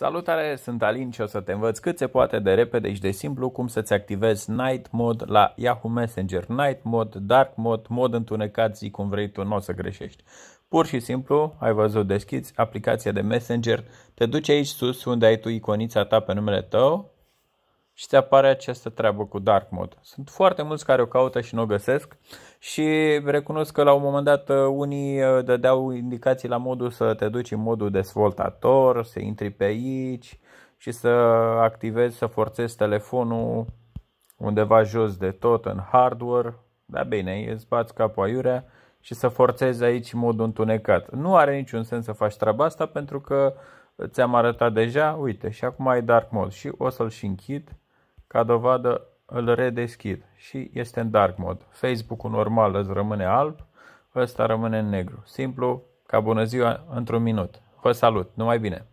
Salutare, sunt Alin și o să te învăț cât se poate de repede și de simplu cum să-ți activezi Night Mode la Yahoo Messenger. Night Mode, Dark Mode, mod întunecat, zi cum vrei tu, nu o să greșești. Pur și simplu, ai văzut, deschizi aplicația de Messenger, te duci aici sus unde ai tu iconița ta pe numele tău, și te apare această treabă cu dark mode. Sunt foarte mulți care o caută și nu o găsesc și recunosc că la un moment dat uh, unii uh, dădeau indicații la modul să te duci în modul dezvoltator, să intri pe aici și să activezi, să forțezi telefonul undeva jos de tot în hardware, Da, bine, îți bați capul aiurea și să forțezi aici modul întunecat. Nu are niciun sens să faci treaba asta pentru că ți-am arătat deja, uite, și acum ai dark mode și o să-l și închid ca dovadă îl redeschid și este în dark mode. Facebook-ul normal îți rămâne alb, ăsta rămâne în negru. Simplu, ca bună ziua într-un minut. Vă salut, numai bine!